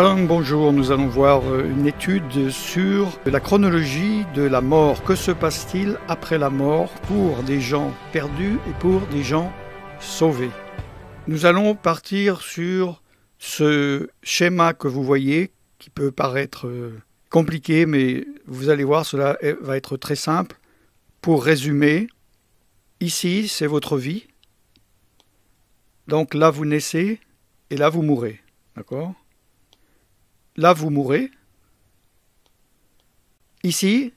bonjour. Nous allons voir euh, une étude sur la chronologie de la mort. Que se passe-t-il après la mort pour des gens perdus et pour des gens sauvés Nous allons partir sur ce schéma que vous voyez, qui peut paraître euh, compliqué, mais vous allez voir, cela va être très simple. Pour résumer, ici, c'est votre vie. Donc là, vous naissez et là, vous mourrez. D'accord là vous mourrez. Ici,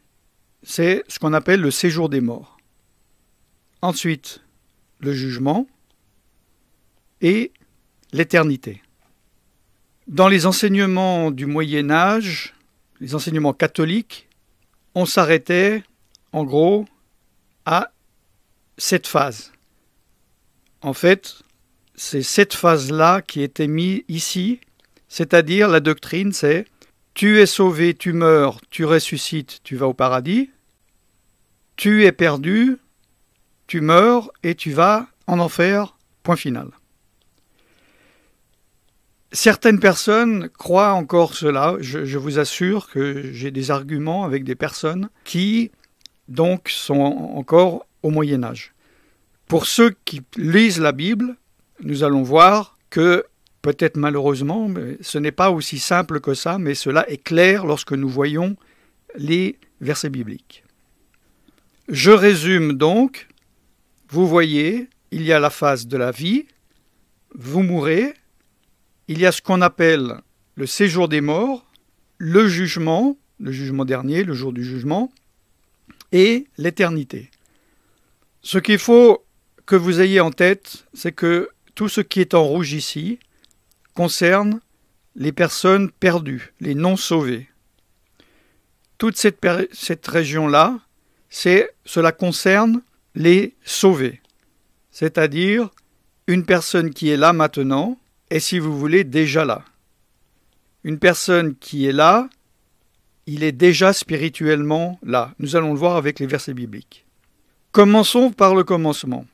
c'est ce qu'on appelle le séjour des morts. Ensuite, le jugement et l'éternité. Dans les enseignements du Moyen Âge, les enseignements catholiques, on s'arrêtait en gros à cette phase. En fait, c'est cette phase-là qui était mise ici c'est-à-dire, la doctrine, c'est tu es sauvé, tu meurs, tu ressuscites, tu vas au paradis. Tu es perdu, tu meurs et tu vas en enfer. Point final. Certaines personnes croient encore cela. Je, vous assure que j'ai des arguments avec des personnes qui, donc, sont encore au Moyen Âge. Pour ceux qui lisent la Bible, nous allons voir que peut-être malheureusement, mais ce n'est pas aussi simple que ça, mais cela est clair lorsque nous voyons les versets bibliques. Je résume donc, vous voyez, il y a la phase de la vie, vous mourrez, il y a ce qu'on appelle le séjour des morts, le jugement, le jugement dernier, le jour du jugement, et l'éternité. Ce qu'il faut que vous ayez en tête, c'est que tout ce qui est en rouge ici, concerne les personnes perdues, les non sauvées. Toute cette, cette région-là, cela concerne les sauvés, c'est-à-dire une personne qui est là maintenant et si vous voulez, déjà là. Une personne qui est là, il est déjà spirituellement là. Nous allons le voir avec les versets bibliques. Commençons par le commencement.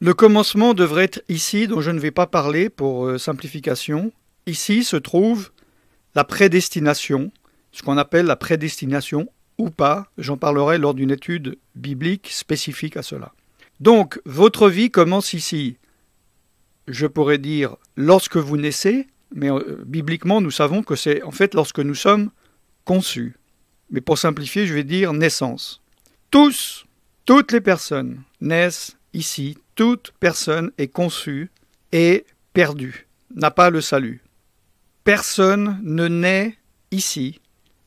Le commencement devrait être ici, dont je ne vais pas parler pour euh, simplification. Ici se trouve la prédestination, ce qu'on appelle la prédestination ou pas. J'en parlerai lors d'une étude biblique spécifique à cela. Donc, votre vie commence ici. Je pourrais dire lorsque vous naissez, mais euh, bibliquement, nous savons que c'est en fait lorsque nous sommes conçus. Mais pour simplifier, je vais dire naissance. Tous, toutes les personnes naissent ici, toute personne est conçue et perdue, n'a pas le salut. Personne ne naît ici,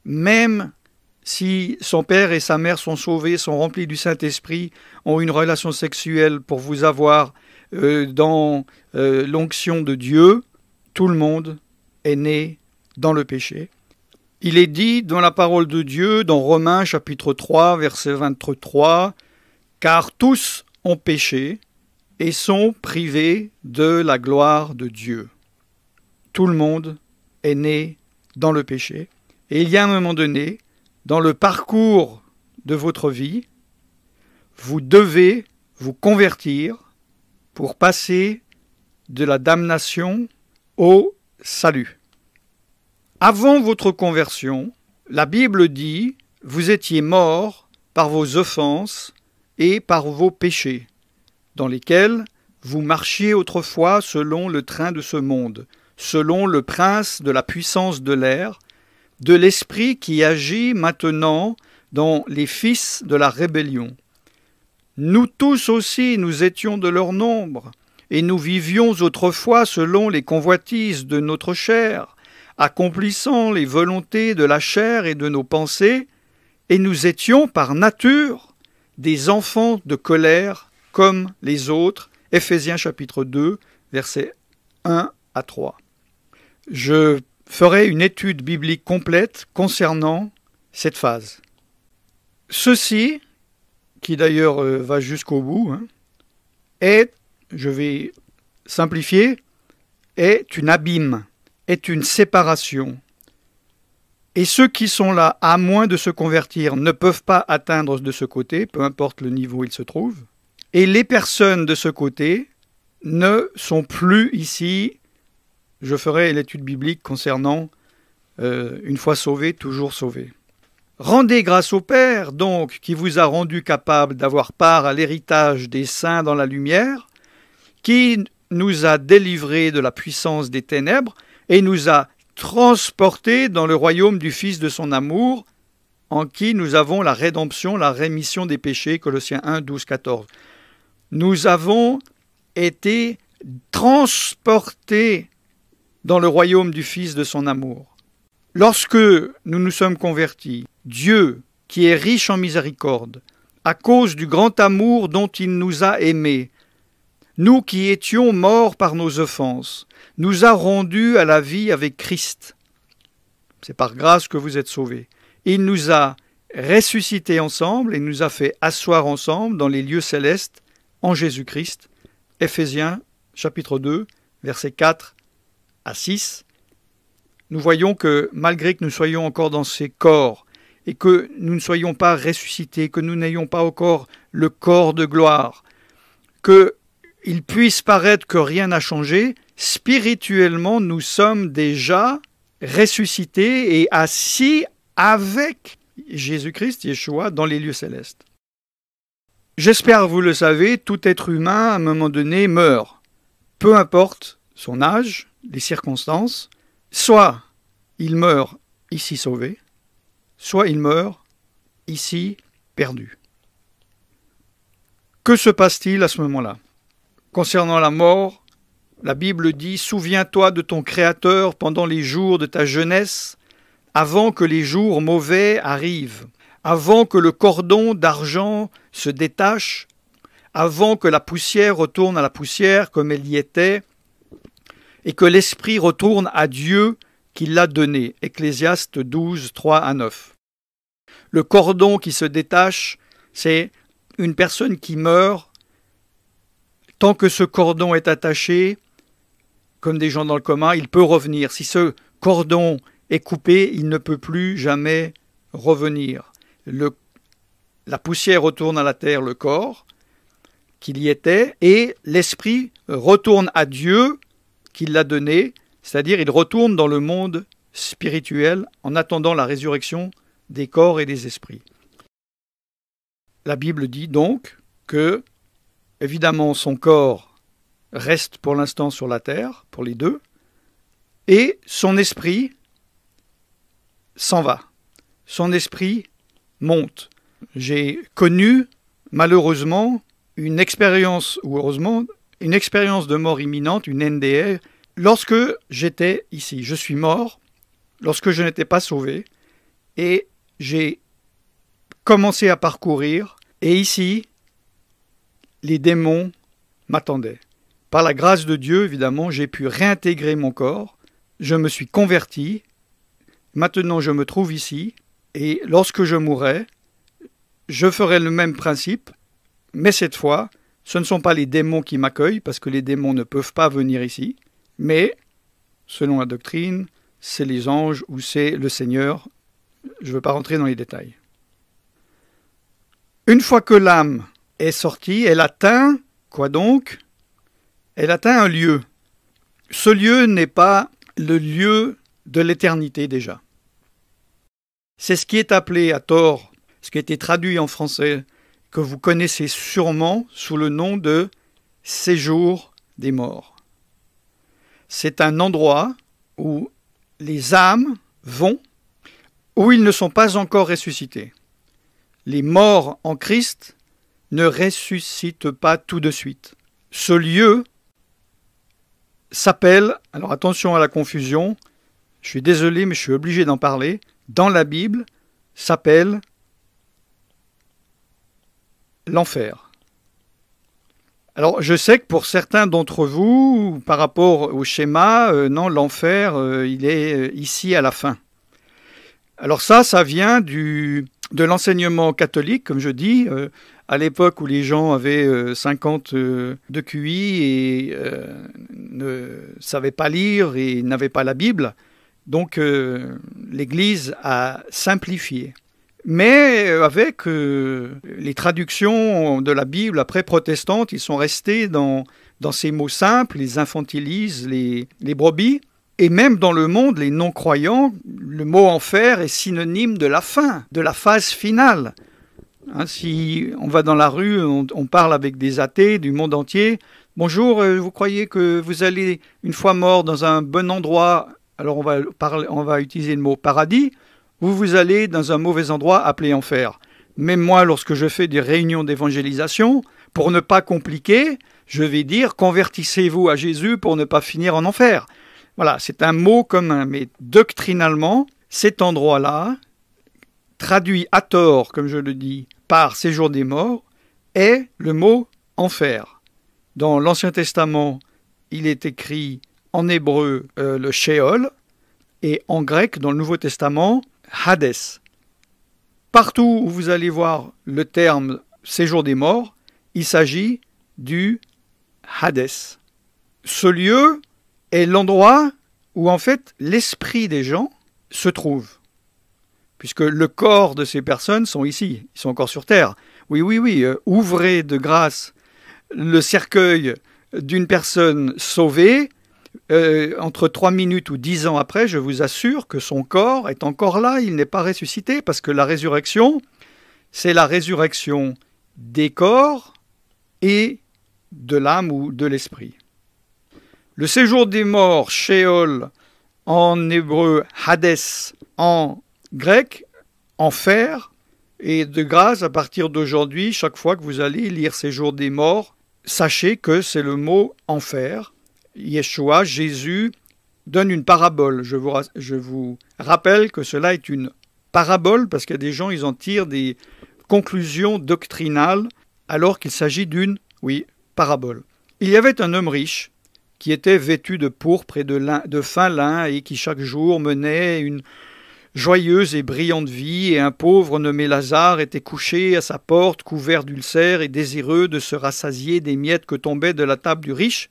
même si son père et sa mère sont sauvés, sont remplis du Saint-Esprit, ont une relation sexuelle pour vous avoir euh, dans euh, l'onction de Dieu, tout le monde est né dans le péché. Il est dit dans la parole de Dieu, dans Romains chapitre 3, verset 23, Car tous ont péché et sont privés de la gloire de Dieu. Tout le monde est né dans le péché. Et il y a un moment donné, dans le parcours de votre vie, vous devez vous convertir pour passer de la damnation au salut. Avant votre conversion, la Bible dit, vous étiez morts par vos offenses et par vos péchés dans lesquels vous marchiez autrefois selon le train de ce monde, selon le prince de la puissance de l'air, de l'esprit qui agit maintenant dans les fils de la rébellion. Nous tous aussi nous étions de leur nombre, et nous vivions autrefois selon les convoitises de notre chair, accomplissant les volontés de la chair et de nos pensées, et nous étions par nature des enfants de colère comme les autres. Ephésiens chapitre 2, versets 1 à 3. Je ferai une étude biblique complète concernant cette phase. Ceci, qui d'ailleurs euh, va jusqu'au bout, hein, est, je vais simplifier, est une abîme, est une séparation. Et ceux qui sont là, à moins de se convertir, ne peuvent pas atteindre de ce côté, peu importe le niveau où ils se trouvent. Et les personnes de ce côté ne sont plus ici. Je ferai l'étude biblique concernant euh, une fois sauvé, toujours sauvé. Rendez grâce au Père, donc, qui vous a rendu capable d'avoir part à l'héritage des saints dans la lumière, qui nous a délivrés de la puissance des ténèbres et nous a transportés dans le royaume du Fils de son amour, en qui nous avons la rédemption, la rémission des péchés, Colossiens 1, 12, 14 nous avons été transportés dans le royaume du Fils de son amour. Lorsque nous nous sommes convertis, Dieu, qui est riche en miséricorde, à cause du grand amour dont il nous a aimés, nous qui étions morts par nos offenses, nous a rendus à la vie avec Christ. C'est par grâce que vous êtes sauvés. Il nous a ressuscités ensemble et nous a fait asseoir ensemble dans les lieux célestes en Jésus-Christ. Ephésiens, chapitre 2, versets 4 à 6. Nous voyons que malgré que nous soyons encore dans ces corps et que nous ne soyons pas ressuscités, que nous n'ayons pas encore le corps de gloire, que il puisse paraître que rien n'a changé, spirituellement nous sommes déjà ressuscités et assis avec Jésus-Christ, Yeshua, dans les lieux célestes. J'espère, vous le savez, tout être humain, à un moment donné, meurt, peu importe son âge, les circonstances, soit il meurt ici sauvé, soit il meurt ici perdu. Que se passe-t-il à ce moment-là Concernant la mort, la Bible dit Souviens-toi de ton Créateur pendant les jours de ta jeunesse, avant que les jours mauvais arrivent avant que le cordon d'argent se détache, avant que la poussière retourne à la poussière comme elle y était, et que l'esprit retourne à Dieu qui l'a donné. Ecclésiaste 12, 3 à 9. Le cordon qui se détache, c'est une personne qui meurt. Tant que ce cordon est attaché, comme des gens dans le commun, il peut revenir. Si ce cordon est coupé, il ne peut plus jamais revenir le, la poussière retourne à la terre, le corps, qu'il y était, et l'esprit retourne à Dieu qui l'a donné, c'est-à-dire il retourne dans le monde spirituel en attendant la résurrection des corps et des esprits. La Bible dit donc que, évidemment, son corps reste pour l'instant sur la terre, pour les deux, et son esprit s'en va. Son esprit monte. J'ai connu, malheureusement, une expérience, ou heureusement, une expérience de mort imminente, une NDR, lorsque j'étais ici. Je suis mort lorsque je n'étais pas sauvé, et j'ai commencé à parcourir, et ici, les démons m'attendaient. Par la grâce de Dieu, évidemment, j'ai pu réintégrer mon corps, je me suis converti, maintenant je me trouve ici, et lorsque je mourrai, je ferai le même principe, mais cette fois, ce ne sont pas les démons qui m'accueillent, parce que les démons ne peuvent pas venir ici, mais, selon la doctrine, c'est les anges ou c'est le Seigneur. Je ne veux pas rentrer dans les détails. Une fois que l'âme est sortie, elle atteint, quoi donc Elle atteint un lieu. Ce lieu n'est pas le lieu de l'éternité déjà. C'est ce qui est appelé à tort, ce qui a été traduit en français, que vous connaissez sûrement sous le nom de séjour des morts. C'est un endroit où les âmes vont, où ils ne sont pas encore ressuscités. Les morts en Christ ne ressuscitent pas tout de suite. Ce lieu s'appelle, alors attention à la confusion, je suis désolé mais je suis obligé d'en parler, dans la Bible s'appelle l'enfer. Alors je sais que pour certains d'entre vous, par rapport au schéma, euh, non, l'enfer, euh, il est euh, ici à la fin. Alors ça, ça vient du, de l'enseignement catholique, comme je dis, à l'époque où les gens avaient 50 de QI et ne savaient pas lire et n'avaient pas la Bible. Donc euh, l'Église a simplifié. Mais euh, avec euh, les traductions de la Bible après protestante, ils sont restés dans, dans ces mots simples, les infantilisent les, brebis. Et même dans le monde, les non-croyants, le mot enfer est synonyme de la fin, de la phase finale. Hein, si on va dans la rue, on, parle avec des athées du monde entier. Bonjour, vous croyez que vous allez, une fois mort, dans un bon endroit alors on va, utiliser le mot paradis, vous vous allez dans un mauvais endroit appelé enfer. Même moi, lorsque je fais des réunions d'évangélisation, pour ne pas compliquer, je vais dire convertissez-vous à Jésus pour ne pas finir en enfer. Voilà, c'est un mot commun, mais doctrinalement, cet endroit-là, traduit à tort, comme je le dis, par séjour des morts, est le mot enfer. Dans l'Ancien Testament, il est écrit en hébreu euh, le Sheol, et en grec, dans le Nouveau Testament, Hadès. Partout où vous allez voir le terme séjour des morts, il s'agit du Hadès. Ce lieu est l'endroit où en fait l'esprit des gens se trouve, puisque le corps de ces personnes sont ici, ils sont encore sur Terre. Oui, oui, oui, euh, ouvrez de grâce le cercueil d'une personne sauvée, euh, entre 3 minutes ou 10 ans après, je vous assure que son corps est encore là, il n'est pas ressuscité, parce que la résurrection, c'est la résurrection des corps et de l'âme ou de l'esprit. Le séjour des morts, Sheol, en hébreu Hades » en grec, enfer, et de grâce, à partir d'aujourd'hui, chaque fois que vous allez lire Séjour des morts, sachez que c'est le mot enfer Yeshua, Jésus, donne une parabole. Je vous, rappelle que cela est une parabole parce qu'il y a des gens, ils en tirent des conclusions doctrinales alors qu'il s'agit d'une, oui, parabole. Il y avait un homme riche qui était vêtu de pourpre et de, de fin lin et qui chaque jour menait une joyeuse et brillante vie, et un pauvre nommé Lazare était couché à sa porte, couvert d'ulcères et désireux de se rassasier des miettes que tombaient de la table du riche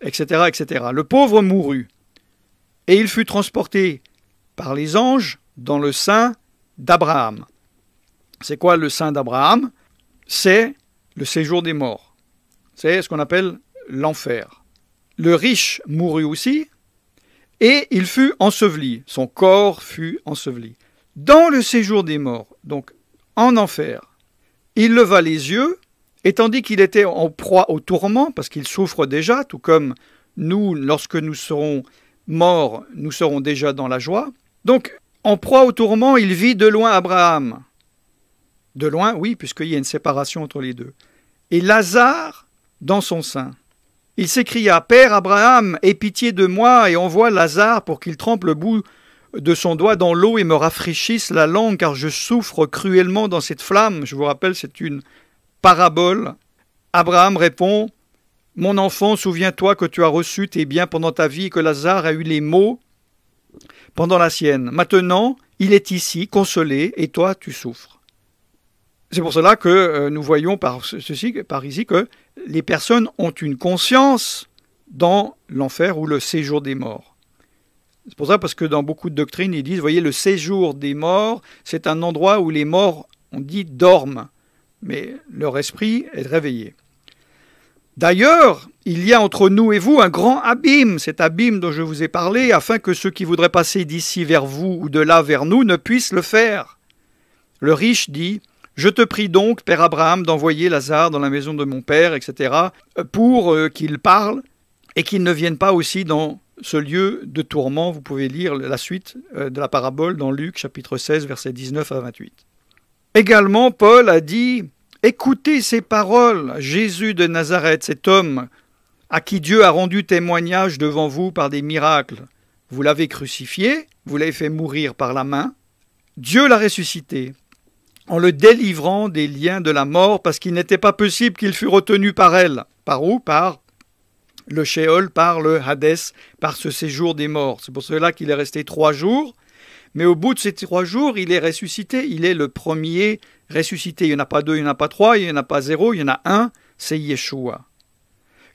etc., etc. Le pauvre mourut, et il fut transporté par les anges dans le sein d'Abraham. C'est quoi le sein d'Abraham C'est le séjour des morts. C'est ce qu'on appelle l'enfer. Le riche mourut aussi, et il fut enseveli, son corps fut enseveli. Dans le séjour des morts, donc en enfer, il leva les yeux et tandis qu'il était en proie au tourment, parce qu'il souffre déjà, tout comme nous, lorsque nous serons morts, nous serons déjà dans la joie. Donc, en proie au tourment, il vit de loin Abraham. De loin, oui, puisqu'il y a une séparation entre les deux. Et Lazare dans son sein. Il s'écria Père Abraham, aie pitié de moi et envoie Lazare pour qu'il trempe le bout de son doigt dans l'eau et me rafraîchisse la langue, car je souffre cruellement dans cette flamme. Je vous rappelle, c'est une parabole, Abraham répond Mon enfant, souviens-toi que tu as reçu tes biens pendant ta vie et que Lazare a eu les maux pendant la sienne. Maintenant, il est ici, consolé, et toi, tu souffres. C'est pour cela que euh, nous voyons par, ceci, par ici que les personnes ont une conscience dans l'enfer ou le séjour des morts. C'est pour ça parce que dans beaucoup de doctrines, ils disent, voyez, le séjour des morts, c'est un endroit où les morts, on dit, dorment mais leur esprit est réveillé. D'ailleurs, il y a entre nous et vous un grand abîme, cet abîme dont je vous ai parlé, afin que ceux qui voudraient passer d'ici vers vous ou de là vers nous ne puissent le faire. Le riche dit Je te prie donc, Père Abraham, d'envoyer Lazare dans la maison de mon Père, etc., pour euh, qu'il parle et qu'il ne vienne pas aussi dans ce lieu de tourment. Vous pouvez lire la suite euh, de la parabole dans Luc chapitre 16, versets 19 à 28. Également, Paul a dit, écoutez ces paroles, Jésus de Nazareth, cet homme à qui Dieu a rendu témoignage devant vous par des miracles. Vous l'avez crucifié, vous l'avez fait mourir par la main. Dieu l'a ressuscité en le délivrant des liens de la mort parce qu'il n'était pas possible qu'il fût retenu par elle. Par où Par le Sheol, par le Hadès, par ce séjour des morts. C'est pour cela qu'il est resté trois jours mais au bout de ces trois jours, il est ressuscité. Il est le premier ressuscité. Il n'y en a pas deux, il n'y en a pas trois, il n'y en a pas zéro, il y en a un, c'est Yeshua.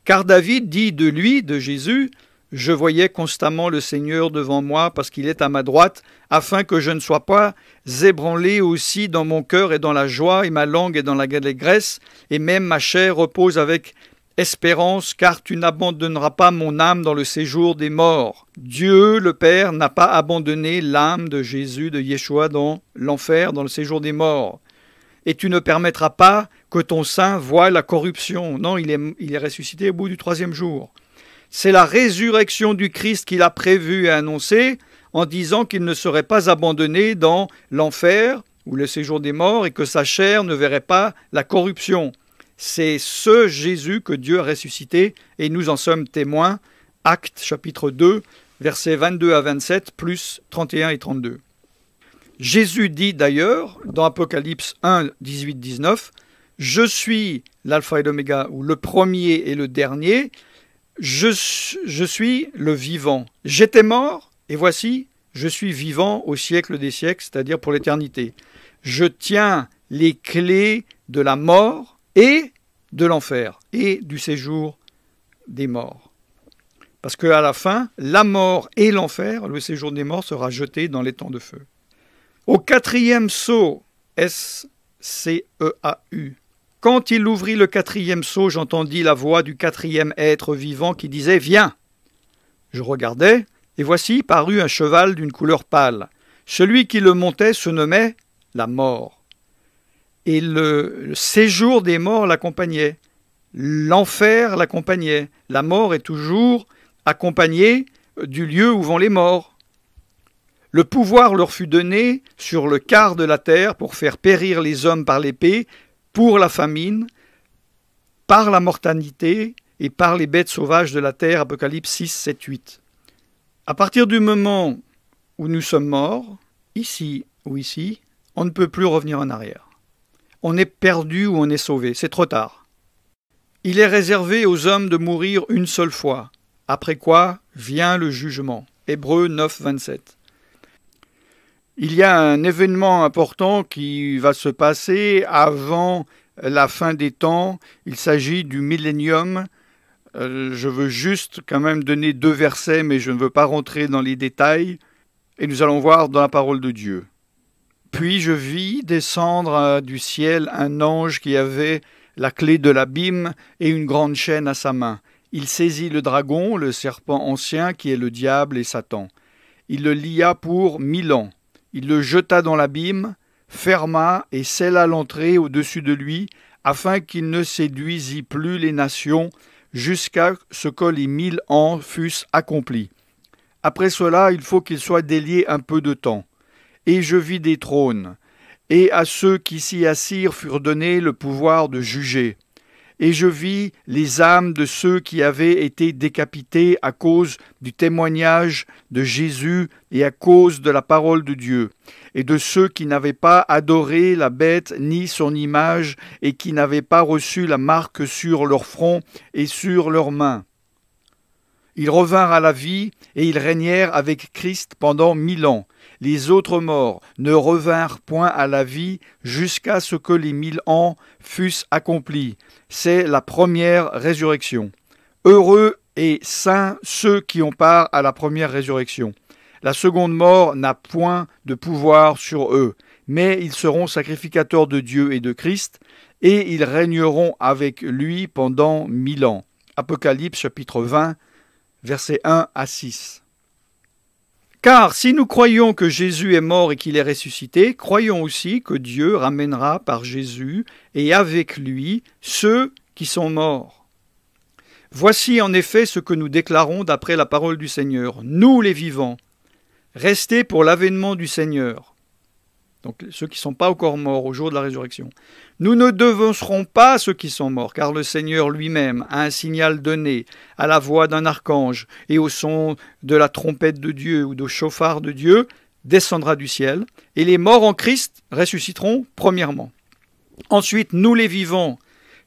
Car David dit de lui, de Jésus, je voyais constamment le Seigneur devant moi parce qu'il est à ma droite, afin que je ne sois pas ébranlé aussi dans mon cœur et dans la joie, et ma langue et dans la graisse, et même ma chair repose avec Espérance, car tu n'abandonneras pas mon âme dans le séjour des morts. Dieu le Père n'a pas abandonné l'âme de Jésus, de Yeshua, dans l'enfer, dans le séjour des morts. Et tu ne permettras pas que ton saint voie la corruption. Non, il est, il est ressuscité au bout du troisième jour. C'est la résurrection du Christ qu'il a prévu et annoncée en disant qu'il ne serait pas abandonné dans l'enfer ou le séjour des morts et que sa chair ne verrait pas la corruption. C'est ce Jésus que Dieu a ressuscité et nous en sommes témoins. Actes chapitre 2, versets 22 à 27, plus 31 et 32. Jésus dit d'ailleurs dans Apocalypse 1, 18, 19, Je suis l'alpha et l'oméga, ou le premier et le dernier, je, je suis le vivant. J'étais mort, et voici, je suis vivant au siècle des siècles, c'est-à-dire pour l'éternité. Je tiens les clés de la mort et de l'enfer et du séjour des morts. Parce qu'à la fin, la mort et l'enfer, le séjour des morts sera jeté dans les temps de feu. Au quatrième sceau, S-C-E-A-U, quand il ouvrit le quatrième sceau, j'entendis la voix du quatrième être vivant qui disait Viens Je regardais, et voici parut un cheval d'une couleur pâle. Celui qui le montait se nommait la mort et le, séjour des morts l'accompagnait. L'enfer l'accompagnait. La mort est toujours accompagnée euh, du lieu où vont les morts. Le pouvoir leur fut donné sur le quart de la terre pour faire périr les hommes par l'épée, pour la famine, par la mortalité et par les bêtes sauvages de la terre. Apocalypse 6, 7, 8. À partir du moment où nous sommes morts, ici ou ici, on ne peut plus revenir en arrière on est perdu ou on est sauvé, c'est trop tard. Il est réservé aux hommes de mourir une seule fois, après quoi vient le jugement. Hébreu 9, 27. Il y a un événement important qui va se passer avant la fin des temps. Il s'agit du millénium. Euh, je veux juste quand même donner deux versets, mais je ne veux pas rentrer dans les détails. Et nous allons voir dans la parole de Dieu. Puis je vis descendre euh, du ciel un ange qui avait la clé de l'abîme et une grande chaîne à sa main. Il saisit le dragon, le serpent ancien, qui est le diable et Satan. Il le lia pour mille ans. Il le jeta dans l'abîme, ferma et scella l'entrée au-dessus de lui, afin qu'il ne séduisît plus les nations, jusqu'à ce que les mille ans fussent accomplis. Après cela, il faut qu'il soit délié un peu de temps et je vis des trônes, et à ceux qui s'y assirent furent donnés le pouvoir de juger. Et je vis les âmes de ceux qui avaient été décapités à cause du témoignage de Jésus et à cause de la parole de Dieu, et de ceux qui n'avaient pas adoré la bête ni son image, et qui n'avaient pas reçu la marque sur leur front et sur leurs mains. Ils revinrent à la vie, et ils régnèrent avec Christ pendant mille ans. Les autres morts ne revinrent point à la vie jusqu'à ce que les mille ans fussent accomplis. C'est la première résurrection. Heureux et saints ceux qui ont part à la première résurrection. La seconde mort n'a point de pouvoir sur eux, mais ils seront sacrificateurs de Dieu et de Christ, et ils régneront avec lui pendant mille ans. Apocalypse chapitre 20, versets 1 à 6. Car si nous croyons que Jésus est mort et qu'il est ressuscité, croyons aussi que Dieu ramènera par Jésus et avec lui ceux qui sont morts. Voici en effet ce que nous déclarons d'après la parole du Seigneur, nous les vivants, restez pour l'avènement du Seigneur donc ceux qui ne sont pas encore morts au jour de la résurrection. Nous ne devancerons pas ceux qui sont morts, car le Seigneur lui-même, a un signal donné, à la voix d'un archange et au son de la trompette de Dieu ou de chauffard de Dieu, descendra du ciel, et les morts en Christ ressusciteront premièrement. Ensuite, nous les vivants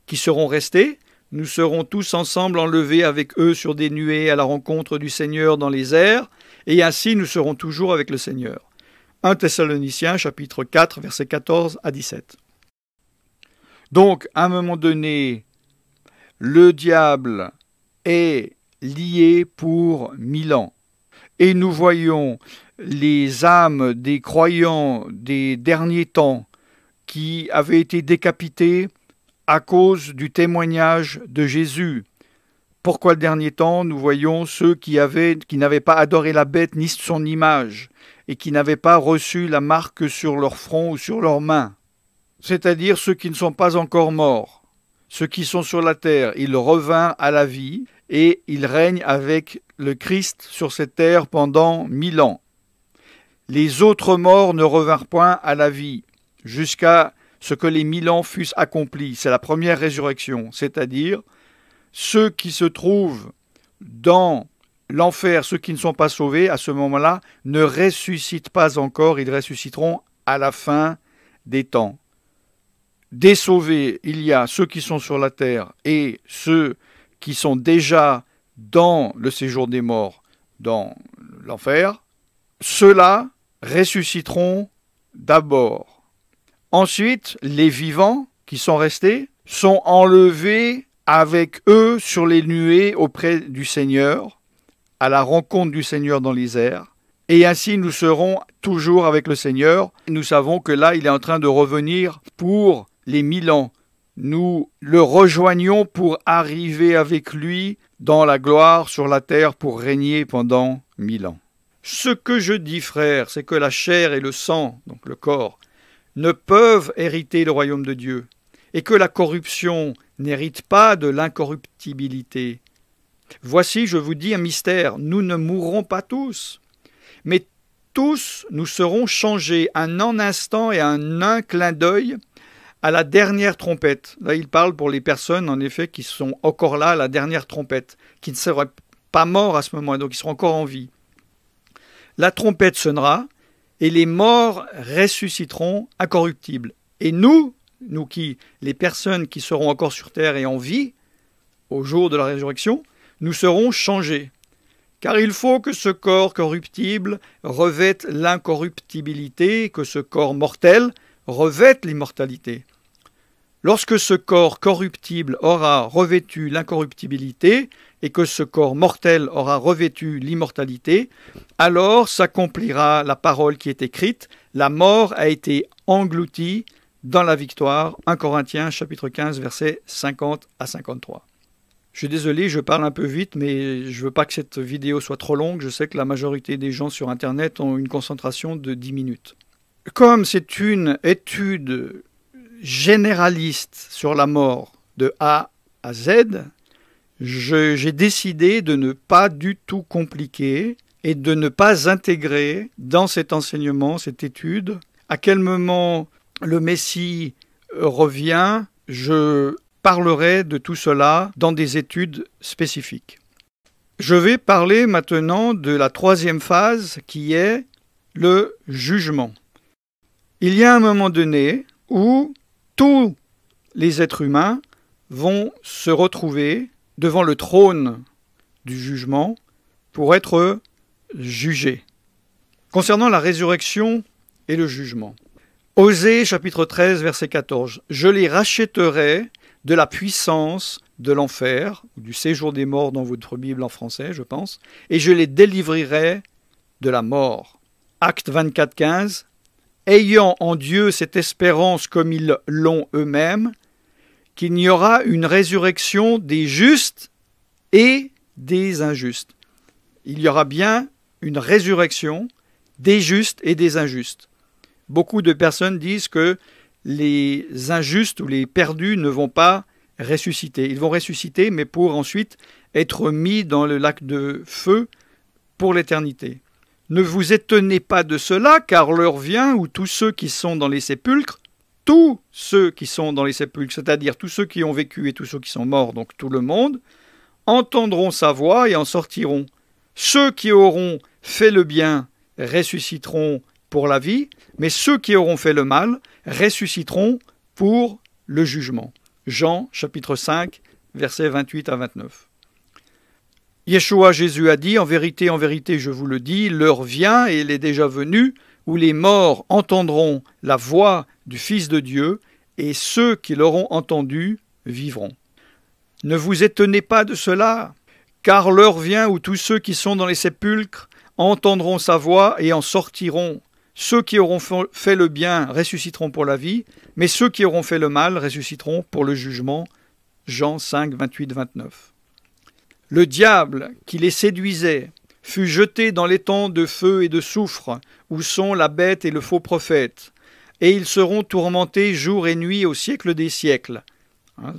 qui serons restés, nous serons tous ensemble enlevés avec eux sur des nuées à la rencontre du Seigneur dans les airs, et ainsi nous serons toujours avec le Seigneur. 1 Thessaloniciens chapitre 4 verset 14 à 17. Donc, à un moment donné, le diable est lié pour mille ans. Et nous voyons les âmes des croyants des derniers temps qui avaient été décapités à cause du témoignage de Jésus. Pourquoi le dernier temps Nous voyons ceux qui n'avaient pas adoré la bête ni son image, et qui n'avaient pas reçu la marque sur leur front ou sur leurs mains, c'est-à-dire ceux qui ne sont pas encore morts. Ceux qui sont sur la terre, ils revinrent à la vie et ils règnent avec le Christ sur cette terre pendant mille ans. Les autres morts ne revinrent point à la vie jusqu'à ce que les mille ans fussent accomplis. C'est la première résurrection, c'est-à-dire ceux qui se trouvent dans l'enfer, ceux qui ne sont pas sauvés à ce moment-là ne ressuscitent pas encore, ils ressusciteront à la fin des temps. Des sauvés, il y a ceux qui sont sur la terre et ceux qui sont déjà dans le séjour des morts, dans l'enfer. Ceux-là ressusciteront d'abord. Ensuite, les vivants qui sont restés sont enlevés avec eux sur les nuées auprès du Seigneur à la rencontre du Seigneur dans airs. Et ainsi nous serons toujours avec le Seigneur. Nous savons que là, il est en train de revenir pour les mille ans. Nous le rejoignons pour arriver avec lui dans la gloire sur la terre pour régner pendant mille ans. Ce que je dis, frère, c'est que la chair et le sang, donc le corps, ne peuvent hériter le royaume de Dieu, et que la corruption n'hérite pas de l'incorruptibilité, Voici, je vous dis un mystère, nous ne mourrons pas tous, mais tous nous serons changés un instant et un un clin d'œil à la dernière trompette. Là, il parle pour les personnes, en effet, qui sont encore là à la dernière trompette, qui ne seraient pas morts à ce moment, donc ils seront encore en vie. La trompette sonnera, et les morts ressusciteront incorruptibles. Et nous, nous qui, les personnes qui seront encore sur terre et en vie, au jour de la résurrection, nous serons changés, car il faut que ce corps corruptible revête l'incorruptibilité, que ce corps mortel revête l'immortalité. Lorsque ce corps corruptible aura revêtu l'incorruptibilité et que ce corps mortel aura revêtu l'immortalité, alors s'accomplira la parole qui est écrite, la mort a été engloutie dans la victoire. 1 Corinthiens chapitre 15 versets 50 à 53. Je suis désolé, je parle un peu vite, mais je ne veux pas que cette vidéo soit trop longue. Je sais que la majorité des gens sur Internet ont une concentration de 10 minutes. Comme c'est une étude généraliste sur la mort de A à Z, j'ai décidé de ne pas du tout compliquer et de ne pas intégrer dans cet enseignement, cette étude, à quel moment le Messie revient, je parlerai de tout cela dans des études spécifiques. Je vais parler maintenant de la troisième phase qui est le jugement. Il y a un moment donné où tous les êtres humains vont se retrouver devant le trône du jugement pour être jugés. Concernant la résurrection et le jugement, Osée chapitre 13 verset 14, Je les rachèterai de la puissance de l'enfer, du séjour des morts dans votre Bible en français, je pense, et je les délivrerai de la mort. Acte 24, 15. Ayant en Dieu cette espérance comme ils l'ont eux-mêmes, qu'il n'y aura une résurrection des justes et des injustes. Il y aura bien une résurrection des justes et des injustes. Beaucoup de personnes disent que les injustes ou les perdus ne vont pas ressusciter. Ils vont ressusciter, mais pour ensuite être mis dans le lac de feu pour l'éternité. Ne vous étonnez pas de cela, car l'heure vient où tous ceux qui sont dans les sépulcres, tous ceux qui sont dans les sépulcres, c'est-à-dire tous ceux qui ont vécu et tous ceux qui sont morts, donc tout le monde, entendront sa voix et en sortiront. Ceux qui auront fait le bien ressusciteront pour la vie, mais ceux qui auront fait le mal ressusciteront pour le jugement. Jean chapitre 5, versets 28 à 29. Yeshua Jésus a dit, En vérité, en vérité, je vous le dis, l'heure vient et elle est déjà venue où les morts entendront la voix du Fils de Dieu, et ceux qui l'auront entendu vivront. Ne vous étonnez pas de cela, car l'heure vient où tous ceux qui sont dans les sépulcres entendront sa voix et en sortiront. Ceux qui auront fait le bien ressusciteront pour la vie, mais ceux qui auront fait le mal ressusciteront pour le jugement. Jean 5, 28, 29. Le diable qui les séduisait fut jeté dans l'étang de feu et de soufre, où sont la bête et le faux prophète, et ils seront tourmentés jour et nuit au siècle des siècles. Hein,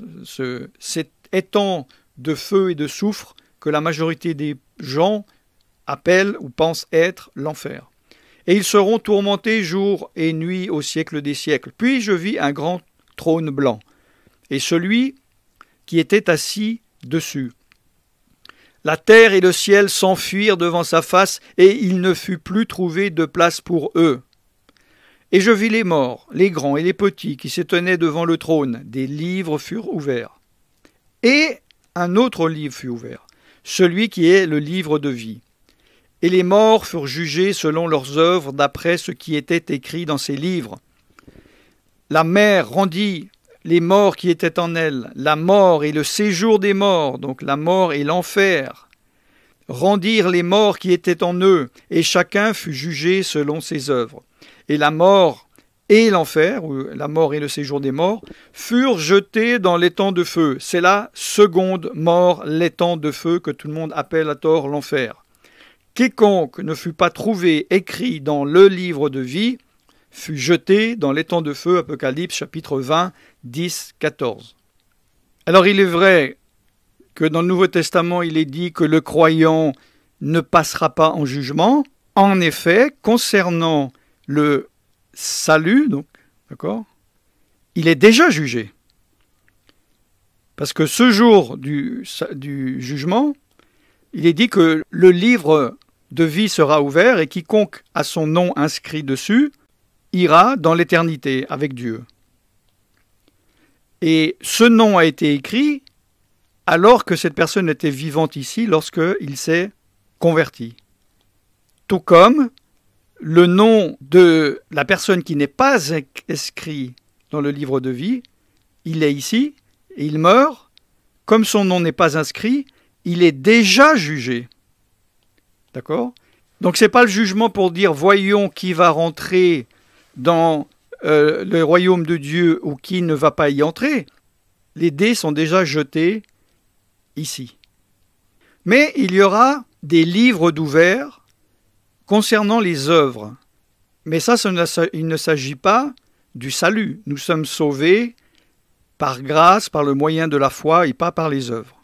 cet étang de feu et de soufre que la majorité des gens appellent ou pensent être l'enfer et ils seront tourmentés jour et nuit au siècle des siècles. Puis je vis un grand trône blanc, et celui qui était assis dessus. La terre et le ciel s'enfuirent devant sa face, et il ne fut plus trouvé de place pour eux. Et je vis les morts, les grands et les petits, qui s'étonnaient devant le trône. Des livres furent ouverts. Et un autre livre fut ouvert, celui qui est le livre de vie et les morts furent jugés selon leurs œuvres d'après ce qui était écrit dans ces livres. La mer rendit les morts qui étaient en elle, la mort et le séjour des morts, donc la mort et l'enfer, rendirent les morts qui étaient en eux, et chacun fut jugé selon ses œuvres. Et la mort et l'enfer, ou la mort et le séjour des morts, furent jetés dans l'étang de feu. C'est la seconde mort, l'étang de feu, que tout le monde appelle à tort l'enfer. Quiconque ne fut pas trouvé écrit dans le livre de vie fut jeté dans l'étang de feu, Apocalypse chapitre 20, 10, 14. Alors il est vrai que dans le Nouveau Testament, il est dit que le croyant ne passera pas en jugement. En effet, concernant le salut, donc, d'accord, il est déjà jugé. Parce que ce jour du, du jugement, il est dit que le livre de vie sera ouvert et quiconque a son nom inscrit dessus ira dans l'éternité avec Dieu. Et ce nom a été écrit alors que cette personne était vivante ici lorsqu'il s'est converti. Tout comme le nom de la personne qui n'est pas inscrit dans le livre de vie, il est ici et il meurt. Comme son nom n'est pas inscrit, il est déjà jugé. D'accord Donc ce n'est pas le jugement pour dire voyons qui va rentrer dans euh, le royaume de Dieu ou qui ne va pas y entrer. Les dés sont déjà jetés ici. Mais il y aura des livres d'ouvert concernant les œuvres. Mais ça, il ne s'agit pas du salut. Nous sommes sauvés par grâce, par le moyen de la foi et pas par les œuvres.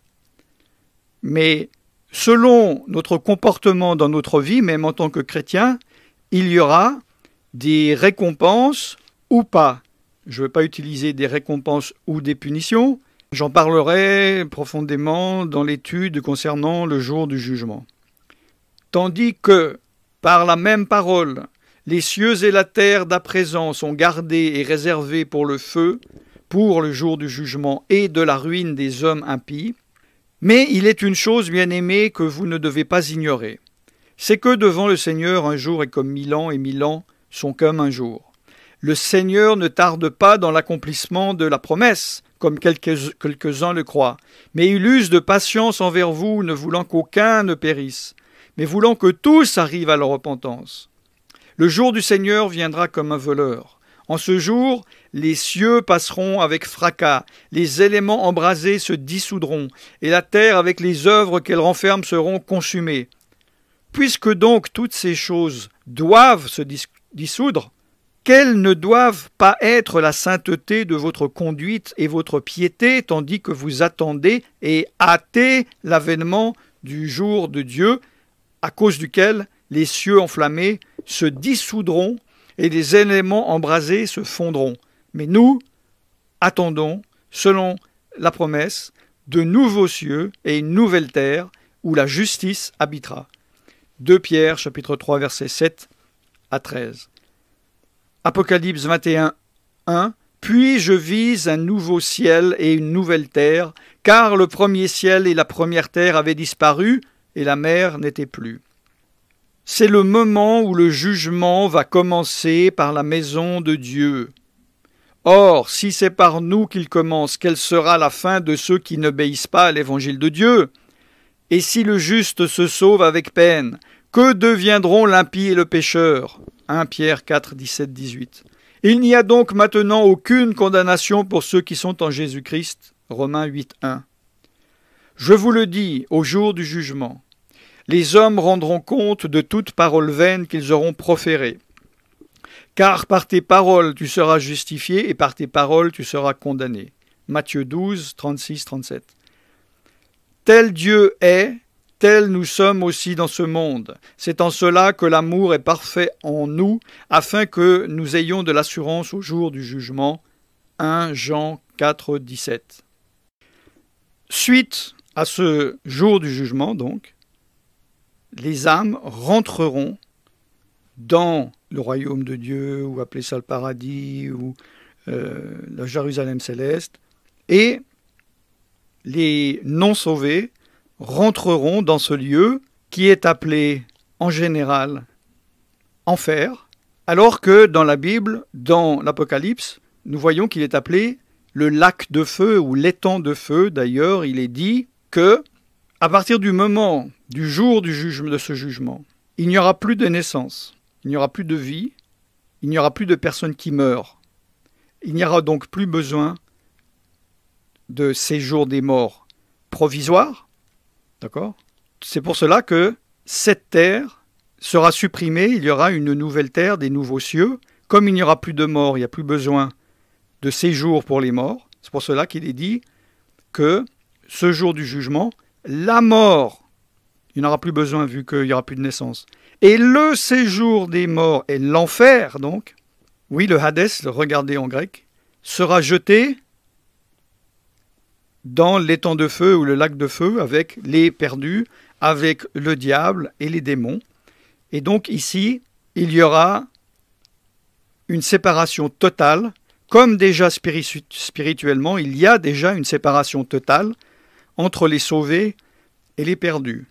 Mais selon notre comportement dans notre vie, même en tant que chrétien, il y aura des récompenses ou pas. Je ne veux pas utiliser des récompenses ou des punitions. J'en parlerai profondément dans l'étude concernant le jour du jugement. Tandis que, par la même parole, les cieux et la terre d'à présent sont gardés et réservés pour le feu, pour le jour du jugement et de la ruine des hommes impies, mais il est une chose, bien-aimée, que vous ne devez pas ignorer. C'est que devant le Seigneur, un jour est comme mille ans, et mille ans sont comme un jour. Le Seigneur ne tarde pas dans l'accomplissement de la promesse, comme quelques-uns le croient, mais il use de patience envers vous, ne voulant qu'aucun ne périsse, mais voulant que tous arrivent à leur repentance. Le jour du Seigneur viendra comme un voleur. En ce jour, les cieux passeront avec fracas, les éléments embrasés se dissoudront, et la terre avec les œuvres qu'elle renferme seront consumées. Puisque donc toutes ces choses doivent se dissoudre, qu'elles ne doivent pas être la sainteté de votre conduite et votre piété, tandis que vous attendez et hâtez l'avènement du jour de Dieu, à cause duquel les cieux enflammés se dissoudront et les éléments embrasés se fondront. Mais nous attendons, selon la promesse, de nouveaux cieux et une nouvelle terre où la justice habitera. 2 Pierre chapitre 3 verset 7 à 13. Apocalypse 21 1 Puis je vis un nouveau ciel et une nouvelle terre, car le premier ciel et la première terre avaient disparu et la mer n'était plus. C'est le moment où le jugement va commencer par la maison de Dieu. Or, si c'est par nous qu'il commence, quelle sera la fin de ceux qui n'obéissent pas à l'évangile de Dieu Et si le juste se sauve avec peine, que deviendront l'impie et le pécheur 1 Pierre 4, 17, 18. Il n'y a donc maintenant aucune condamnation pour ceux qui sont en Jésus-Christ. Romains 8, 1. Je vous le dis, au jour du jugement, les hommes rendront compte de toute parole vaine qu'ils auront proférée. Car par tes paroles tu seras justifié et par tes paroles tu seras condamné. Matthieu 12, 36, 37. Tel Dieu est, tel nous sommes aussi dans ce monde. C'est en cela que l'amour est parfait en nous, afin que nous ayons de l'assurance au jour du jugement. 1 Jean 4, 17. Suite à ce jour du jugement, donc, les âmes rentreront dans le royaume de Dieu, ou appeler ça le paradis, ou euh, la Jérusalem céleste. Et les non sauvés rentreront dans ce lieu qui est appelé en général enfer, alors que dans la Bible, dans l'Apocalypse, nous voyons qu'il est appelé le lac de feu ou l'étang de feu. D'ailleurs, il est dit que à partir du moment du jour du de ce jugement, il n'y aura plus de naissance, il n'y aura plus de vie, il n'y aura plus de personnes qui meurent. Il n'y aura donc plus besoin de séjour des morts provisoire. D'accord C'est pour cela que cette terre sera supprimée, il y aura une nouvelle terre, des nouveaux cieux. Comme il n'y aura plus de morts, il n'y a plus besoin de séjour pour les morts. C'est pour cela qu'il est dit que ce jour du jugement, la mort, il n'y aura plus besoin vu qu'il n'y aura plus de naissance. Et le séjour des morts et l'enfer, donc, oui, le Hadès, le regardez en grec, sera jeté dans l'étang de feu ou le lac de feu avec les perdus, avec le diable et les démons. Et donc ici, il y aura une séparation totale, comme déjà spirituellement, il y a déjà une séparation totale entre les sauvés et les perdus.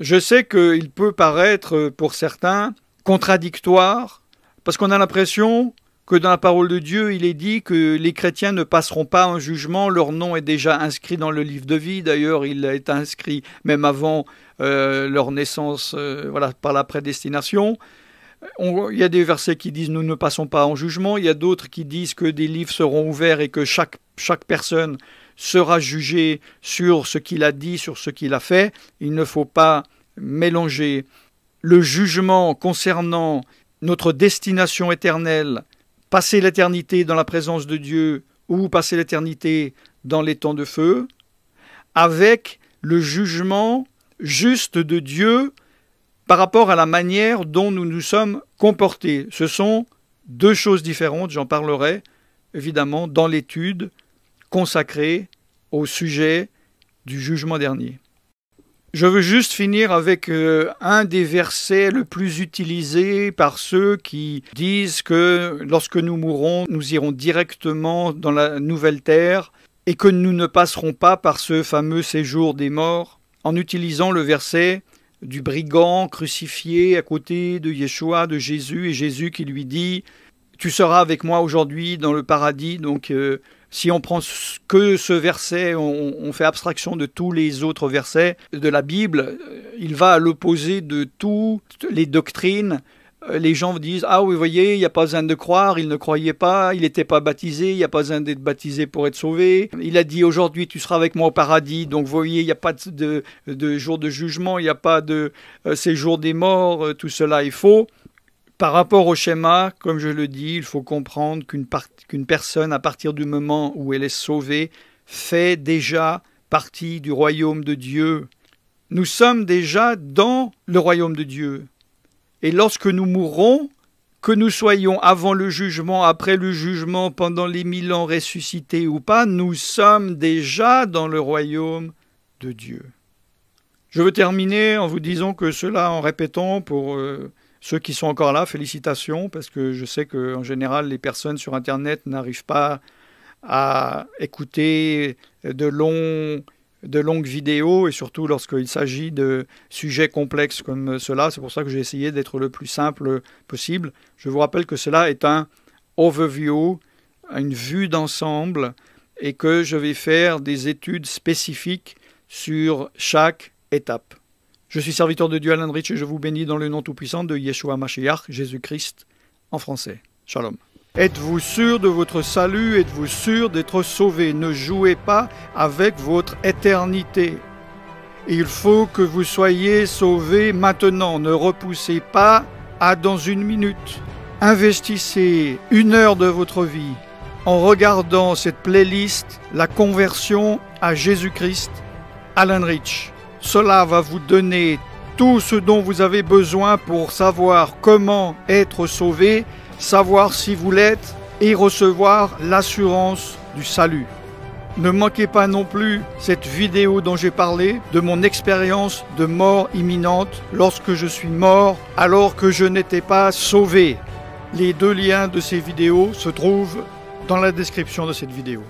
Je sais qu'il peut paraître euh, pour certains contradictoire, parce qu'on a l'impression que dans la parole de Dieu, il est dit que les chrétiens ne passeront pas en jugement, leur nom est déjà inscrit dans le livre de vie, d'ailleurs il est inscrit même avant euh, leur naissance euh, voilà, par la prédestination. il y a des versets qui disent nous ne passons pas en jugement, il y a d'autres qui disent que des livres seront ouverts et que chaque, chaque personne sera jugé sur ce qu'il a dit, sur ce qu'il a fait. Il ne faut pas mélanger le jugement concernant notre destination éternelle, passer l'éternité dans la présence de Dieu ou passer l'éternité dans les temps de feu, avec le jugement juste de Dieu par rapport à la manière dont nous nous sommes comportés. Ce sont deux choses différentes, j'en parlerai évidemment dans l'étude consacré au sujet du jugement dernier. Je veux juste finir avec euh, un des versets le plus utilisé par ceux qui disent que lorsque nous mourrons, nous irons directement dans la nouvelle terre et que nous ne passerons pas par ce fameux séjour des morts, en utilisant le verset du brigand crucifié à côté de Yeshua, de Jésus, et Jésus qui lui dit Tu seras avec moi aujourd'hui dans le paradis. Donc, euh, si on prend que ce verset, on, fait abstraction de tous les autres versets de la Bible, euh, il va à l'opposé de toutes les doctrines. Euh, les gens disent Ah oui, vous voyez, il n'y a pas besoin de croire, il ne croyait pas, il n'était pas baptisé, il n'y a pas besoin d'être baptisé pour être sauvé. Il a dit Aujourd'hui, tu seras avec moi au paradis, donc vous voyez, il n'y a pas de, jour de jugement, il n'y a pas de euh, séjour des morts, tout cela est faux. Par rapport au schéma, comme je le dis, il faut comprendre qu'une personne, à partir du moment où elle est sauvée, fait déjà partie du royaume de Dieu. Nous sommes déjà dans le royaume de Dieu. Et lorsque nous mourrons, que nous soyons avant le jugement, après le jugement, pendant les mille ans ressuscités ou pas, nous sommes déjà dans le royaume de Dieu. Je veux terminer en vous disant que cela, en répétant pour euh, ceux qui sont encore là, félicitations, parce que je sais qu'en général, les personnes sur Internet n'arrivent pas à écouter de, de longues vidéos, et surtout lorsqu'il s'agit de sujets complexes comme cela. C'est pour ça que j'ai essayé d'être le plus simple possible. Je vous rappelle que cela est un overview, une vue d'ensemble, et que je vais faire des études spécifiques sur chaque étape. Je suis serviteur de Dieu Alain Rich et je vous bénis dans le nom tout-puissant de Yeshua Mashiach, Jésus-Christ, en français. Shalom. Êtes-vous sûr de votre salut Êtes-vous sûr d'être sauvé Ne jouez pas avec votre éternité. Il faut que vous soyez sauvé maintenant. Ne repoussez pas à dans une minute. Investissez une heure de votre vie en regardant cette playlist La conversion à Jésus-Christ, Alain Rich. Cela va vous donner tout ce dont vous avez besoin pour savoir comment être sauvé, savoir si vous l'êtes et recevoir l'assurance du salut. Ne manquez pas non plus cette vidéo dont j'ai parlé de mon expérience de mort imminente lorsque je suis mort alors que je n'étais pas sauvé. Les deux liens de ces vidéos se trouvent dans la description de cette vidéo.